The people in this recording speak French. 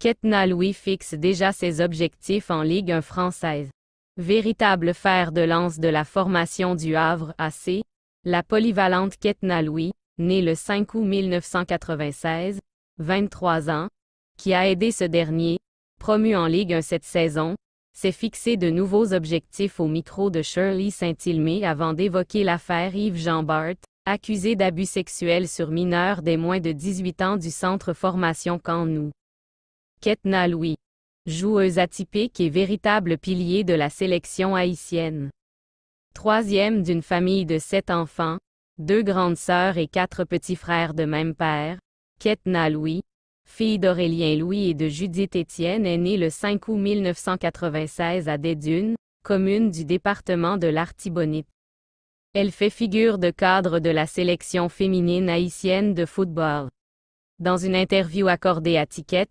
Ketna Louis fixe déjà ses objectifs en Ligue 1 française. Véritable fer de lance de la formation du Havre AC, la polyvalente Ketna Louis, née le 5 août 1996, 23 ans, qui a aidé ce dernier, promu en Ligue 1 cette saison, s'est fixé de nouveaux objectifs au micro de Shirley Saint-Ilmé avant d'évoquer l'affaire Yves Jean Bart, accusé d'abus sexuels sur mineurs des moins de 18 ans du centre formation Nou. Ketna Louis. Joueuse atypique et véritable pilier de la sélection haïtienne. Troisième d'une famille de sept enfants, deux grandes sœurs et quatre petits frères de même père, Ketna Louis, fille d'Aurélien Louis et de Judith Étienne est née le 5 août 1996 à Dédune, commune du département de l'Artibonite. Elle fait figure de cadre de la sélection féminine haïtienne de football. Dans une interview accordée à Ticket,